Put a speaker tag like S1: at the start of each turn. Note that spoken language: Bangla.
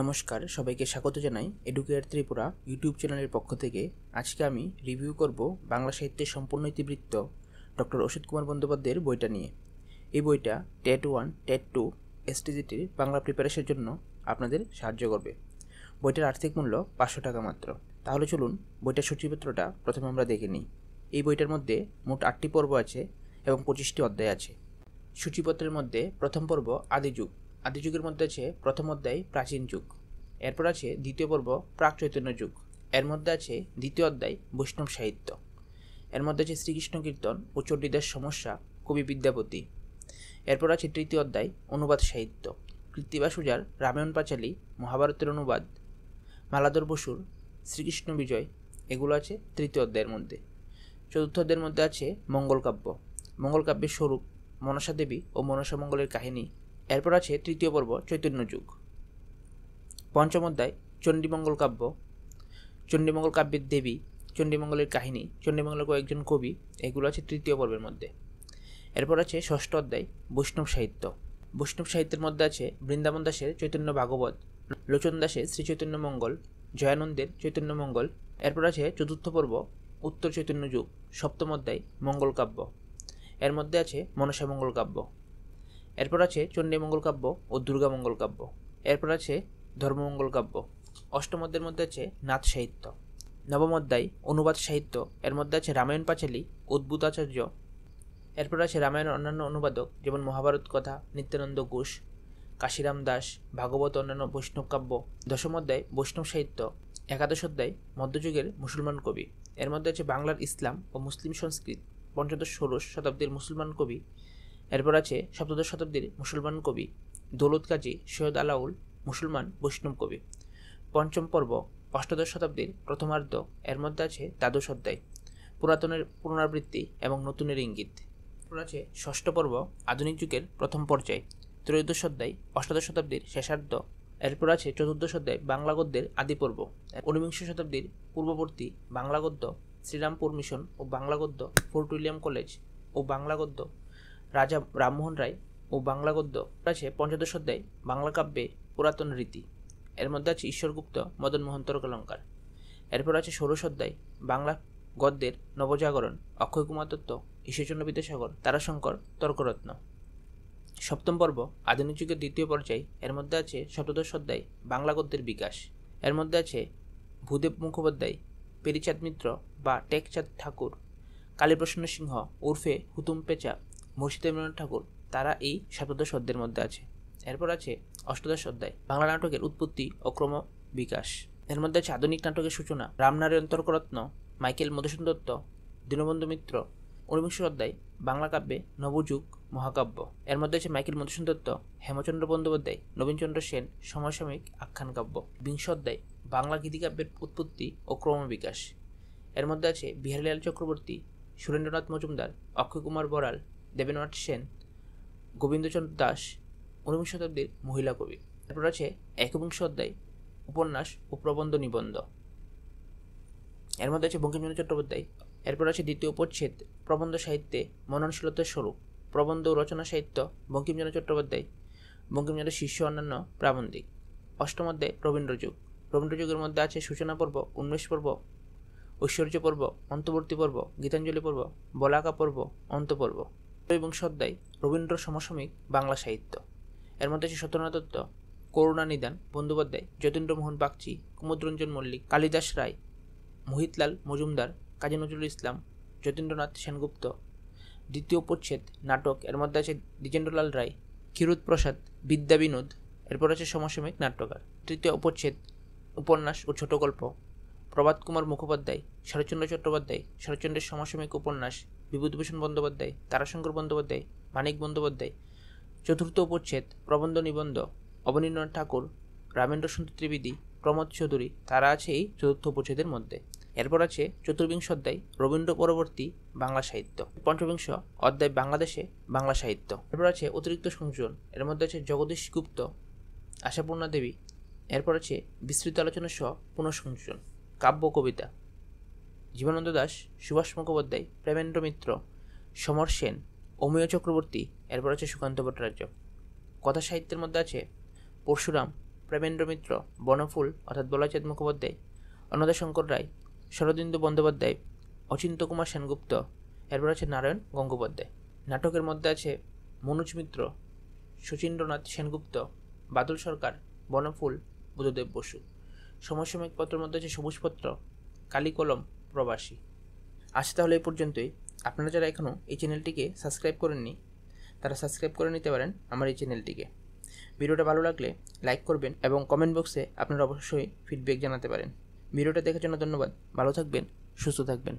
S1: নমস্কার সবাইকে স্বাগত জানাই এডুকেয়ার ত্রিপুরা ইউটিউব চ্যানেলের পক্ষ থেকে আজকে আমি রিভিউ করব বাংলা সাহিত্যের সম্পূর্ণ ইতিবৃত্ত ডক্টর অসিত কুমার বন্দ্যোপাধ্যায়ের বইটা নিয়ে এই বইটা টেট ওয়ান টেট টু এসটিজিটির বাংলা প্রিপারেশনের জন্য আপনাদের সাহায্য করবে বইটার আর্থিক মূল্য পাঁচশো টাকা মাত্র তাহলে চলুন বইটার সূচিপত্রটা প্রথমে আমরা দেখে নিই এই বইটার মধ্যে মোট আটটি পর্ব আছে এবং পঁচিশটি অধ্যায় আছে সূচিপত্রের মধ্যে প্রথম পর্ব আদিযুগ আদি যুগের মধ্যে আছে প্রথম অধ্যায় প্রাচীন যুগ এরপর আছে দ্বিতীয় পর্ব প্রাক চৈতন্য যুগ এর মধ্যে আছে দ্বিতীয় অধ্যায় বৈষ্ণব সাহিত্য এর মধ্যে আছে শ্রীকৃষ্ণ কীর্তন ও চণ্ডীদাস সমস্যা কবি বিদ্যাপতি এরপর আছে তৃতীয় অধ্যায় অনুবাদ সাহিত্য কৃত্তিবা সুজার রামায়ণ পাঁচালী মহাভারতের অনুবাদ মালাদর বসুর শ্রীকৃষ্ণ বিজয় এগুলো আছে তৃতীয় অধ্যায়ের মধ্যে চতুর্থ অধ্যায়ের মধ্যে আছে মঙ্গলকাব্য মঙ্গলকাব্যের স্বরূপ মনসা দেবী ও মনসা মঙ্গলের কাহিনী এরপর আছে তৃতীয় পর্ব চৈতন্য যুগ পঞ্চম অধ্যায় চণ্ডীমঙ্গল কাব্য চণ্ডীমঙ্গল কাব্যের দেবী চণ্ডীমঙ্গলের কাহিনী চণ্ডীমঙ্গলের কয়েকজন কবি এগুলো আছে তৃতীয় পর্বের মধ্যে এরপর আছে ষষ্ঠ অধ্যায় বৈষ্ণব সাহিত্য বৈষ্ণব সাহিত্যের মধ্যে আছে বৃন্দাবন দাসের চৈতন্য ভাগবত লোচন দাসের শ্রী চৈতন্য মঙ্গল জয়ানন্দের চৈতন্য মঙ্গল এরপর আছে চতুর্থ পর্ব উত্তর চৈতন্য যুগ সপ্তম অধ্যায় মঙ্গল কাব্য এর মধ্যে আছে মনসা মঙ্গল কাব্য এরপর আছে চণ্ডীমঙ্গল কাব্য ও দুর্গামঙ্গল কাব্য এরপর আছে ধর্মমঙ্গল কাব্য অষ্টম অধ্যায়ের মধ্যে আছে নাচ সাহিত্য নবম অধ্যায় অনুবাদ সাহিত্য এর মধ্যে আছে রামায়ণ পাঁচালী অদ্ভুত আচার্য এরপর আছে রামায়ণের অন্যান্য অনুবাদক যেমন মহাভারত কথা নিত্যানন্দ ঘোষ কাশিরাম দাস ভাগবত অন্যান্য বৈষ্ণব কাব্য দশম অধ্যায় বৈষ্ণব সাহিত্য একাদশ অধ্যায় মধ্যযুগের মুসলমান কবি এর মধ্যে আছে বাংলার ইসলাম ও মুসলিম সংস্কৃত পঞ্চদশ ষোড়শ শতাব্দীর মুসলমান কবি এরপর আছে সপ্তদশ শতাব্দীর মুসলমান কবি দৌলত কাজী সৈয়দ আলাউল মুসলমান বৈষ্ণব কবি পঞ্চম পর্ব অষ্টাদশ শতাব্দীর প্রথমার্ধ এর মধ্যে আছে দ্বাদশ অধ্যায় পুরাতনের পুনরাবৃত্তি এবং নতুনের ইঙ্গিত এরপর আছে ষষ্ঠ পর্ব আধুনিক যুগের প্রথম পর্যায় ত্রয়োদশ অধ্যায় অষ্টাদশ শতাব্দীর শেষার্ধ এরপর আছে চতুর্দশ অধ্যায় বাংলা গদ্যের আদি পর্ব ঊনবিংশ শতাব্দীর পূর্ববর্তী বাংলা গদ্য শ্রীরামপুর মিশন ও বাংলা গদ্য ফোর্ট উইলিয়াম কলেজ ও বাংলা গদ্য রাজা রামমোহন রায় ও বাংলা গদ্য আছে পঞ্চদশ অধ্যায় বাংলা কাব্যে পুরাতন রীতি এর মধ্যে আছে ঈশ্বরগুপ্ত মদন মোহন তর্কলঙ্কার এরপর আছে ষোড়শ অধ্যায় বাংলা গদ্যের নবজাগরণ অক্ষয় কুমার দত্ত ঈশ্বরচন্দ্র বিদ্যাসাগর তারাশঙ্কর তর্করত্ন সপ্তম পর্ব আধুনিক যুগের দ্বিতীয় পর্যায় এর মধ্যে আছে সপ্তদশ অধ্যায় বাংলা গদ্যের বিকাশ এর মধ্যে আছে ভূদেব মুখোপাধ্যায় পেরিচাঁদ মিত্র বা টেকচাঁদ ঠাকুর কালীপ্রসন্ন সিংহ উর্ফে হুতুম পেঁচা মুর্শিদ রবীন্দ্রনাথ ঠাকুর তারা এই সপ্তদশ অধ্যায়ের মধ্যে আছে এরপর আছে অষ্টদশ অধ্যায় বাংলা নাটকের উৎপত্তি ও ক্রম বিকাশ এর মধ্যে আছে আধুনিক নাটকের সূচনা রামনারায়ণ তর্করত্ন মাইকেল মধুসূদন দত্ত দীনবন্ধু মিত্র ঊনবিংশ অধ্যায় বাংলা কাব্যে নবযুগ মহাকাব্য এর মধ্যে আছে মাইকেল মধুসূদন দত্ত হেমচন্দ্র বন্দ্যোপাধ্যায় নবীনচন্দ্র সেন সমসাময়িক আখ্যান কাব্য বিংশ অধ্যায় বাংলা গীতিকাব্যের উৎপত্তি ও ক্রম বিকাশ এর মধ্যে আছে বিহারীলাল চক্রবর্তী সুরেন্দ্রনাথ মজুমদার অক্ষয় কুমার বড়াল দেবেন্দ্রনাথ সেন গোবিন্দচন্দ্র দাস ঊনবিংশ শতাব্দীর মহিলা কবি তারপর আছে একবিংশ অধ্যায় উপন্যাস ও প্রবন্ধ নিবন্ধ এর মধ্যে আছে বঙ্কিমচন্দ্র চট্টোপাধ্যায় এরপর আছে দ্বিতীয় উপচ্ছেদ প্রবন্ধ সাহিত্যে মননশীলতার স্বরূপ প্রবন্ধ ও রচনা সাহিত্য বঙ্কিমচন্দ্র চট্টোপাধ্যায় বঙ্কিমচন্দ্রের শিষ্য অন্যান্য প্রাবন্ধিক অষ্টম অধ্যায় রবীন্দ্রযুগ রবীন্দ্রযুগের মধ্যে আছে সূচনা পর্ব উন্মেষ পর্ব ঐশ্বর্য পর্ব অন্তর্বর্তী পর্ব গীতাঞ্জলি পর্ব বলাকা পর্ব অন্তপর্ব এবং অধ্যায় রবীন্দ্র সমসাময়িক বাংলা সাহিত্য এর মধ্যে আছে সত্যনাথ দত্ত করুণানিদান বন্দ্যোপাধ্যায় যতীন্দ্রমোহন বাগচি কুমুদরঞ্জন মল্লিক কালিদাস রায় মোহিতলাল মজুমদার কাজী নজরুল ইসলাম যতীন্দ্রনাথ সেনগুপ্ত দ্বিতীয় পরিচ্ছেদ নাটক এর মধ্যে আছে দ্বিজেন্দ্রলাল রায় ক্ষীরুদ প্রসাদ বিদ্যা বিনোদ এরপর আছে সমসাময়িক নাট্যকার তৃতীয় উপচ্ছেদ উপন্যাস ও ছোট গল্প প্রভাত কুমার মুখোপাধ্যায় শরৎচন্দ্র চট্টোপাধ্যায় শরৎচন্দ্রের সমসাময়িক উপন্যাস বিভূতিভূষণ বন্দ্যোপাধ্যায় তারাশঙ্কর বন্দ্যোপাধ্যায় মানিক বন্দ্যোপাধ্যায় চতুর্থ উপচ্ছেদ প্রবন্ধ নিবন্ধ অবনীন্দ্রনাথ ঠাকুর রামেন্দ্র সুন্দর ত্রিবেদী প্রমোদ চৌধুরী তারা আছে এই চতুর্থ উপচ্ছেদের মধ্যে এরপর আছে চতুর্বিংশ অধ্যায় রবীন্দ্র পরবর্তী বাংলা সাহিত্য পঞ্চবিংশ অধ্যায় বাংলাদেশে বাংলা সাহিত্য এরপর আছে অতিরিক্ত সংযোজন এর মধ্যে আছে জগদীশ গুপ্ত আশাপূর্ণা দেবী এরপর আছে বিস্তৃত আলোচনা সহ পুনঃসংযোজন কাব্য কবিতা জীবনানন্দ দাস সুভাষ মুখোপাধ্যায় প্রেমেন্দ্র মিত্র সমর সেন অমিয় চক্রবর্তী এরপর আছে সুকান্ত ভট্টাচার্য কথা সাহিত্যের মধ্যে আছে পরশুরাম প্রেমেন্দ্র মিত্র বনফুল অর্থাৎ বলাচেদ মুখোপাধ্যায় শঙ্কর রায় শরদিন্দু বন্দ্যোপাধ্যায় অচিন্ত কুমার সেনগুপ্ত এরপর আছে নারায়ণ গঙ্গোপাধ্যায় নাটকের মধ্যে আছে মনোজ মিত্র শচীন্দ্রনাথ সেনগুপ্ত বাদল সরকার বনফুল বুধদেব বসু সমসাময়িক পত্রের মধ্যে আছে সবুজপত্র কলম প্রবাসী আজ তাহলে এ পর্যন্তই আপনারা যারা এখনও এই চ্যানেলটিকে সাবস্ক্রাইব করেননি তারা সাবস্ক্রাইব করে নিতে পারেন আমার এই চ্যানেলটিকে ভিডিওটা ভালো লাগলে লাইক করবেন এবং কমেন্ট বক্সে আপনারা অবশ্যই ফিডব্যাক জানাতে পারেন ভিডিওটা দেখার জন্য ধন্যবাদ ভালো থাকবেন সুস্থ থাকবেন